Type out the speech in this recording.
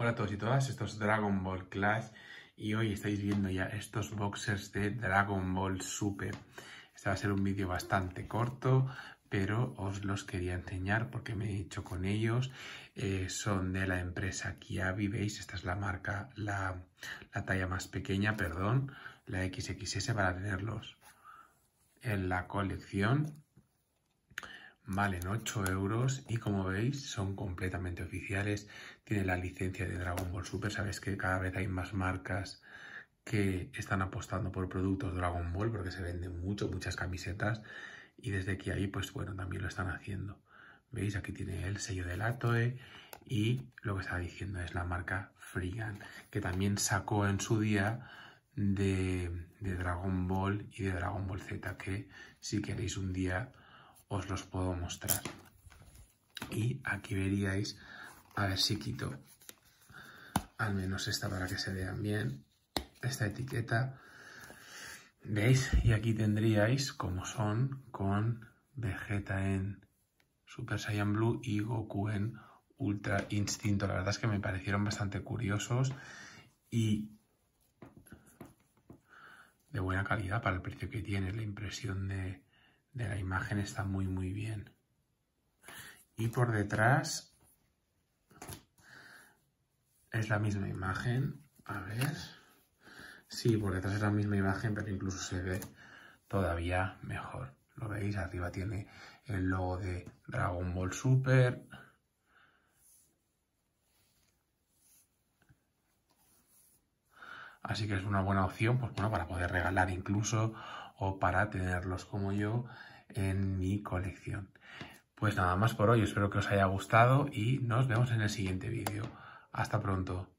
Hola a todos y todas, esto es Dragon Ball Clash y hoy estáis viendo ya estos boxers de Dragon Ball Super. Este va a ser un vídeo bastante corto, pero os los quería enseñar porque me he hecho con ellos. Eh, son de la empresa Kiabi, veis, esta es la marca, la, la talla más pequeña, perdón, la XXS para tenerlos en la colección valen 8 euros y como veis son completamente oficiales. Tiene la licencia de Dragon Ball Super, sabéis que cada vez hay más marcas que están apostando por productos Dragon Ball porque se venden mucho, muchas camisetas y desde aquí ahí pues bueno también lo están haciendo. ¿Veis? Aquí tiene el sello del Atoe y lo que está diciendo es la marca Frigan, que también sacó en su día de, de Dragon Ball y de Dragon Ball Z, que si queréis un día os los puedo mostrar. Y aquí veríais, a ver si quito al menos esta para que se vean bien, esta etiqueta. ¿Veis? Y aquí tendríais como son con Vegeta en Super Saiyan Blue y Goku en Ultra Instinto. La verdad es que me parecieron bastante curiosos y de buena calidad para el precio que tiene. La impresión de de la imagen está muy muy bien. Y por detrás es la misma imagen. A ver. Sí, por detrás es la misma imagen, pero incluso se ve todavía mejor. Lo veis, arriba tiene el logo de Dragon Ball Super. Así que es una buena opción, pues bueno, para poder regalar incluso o para tenerlos como yo en mi colección. Pues nada más por hoy, espero que os haya gustado y nos vemos en el siguiente vídeo. Hasta pronto.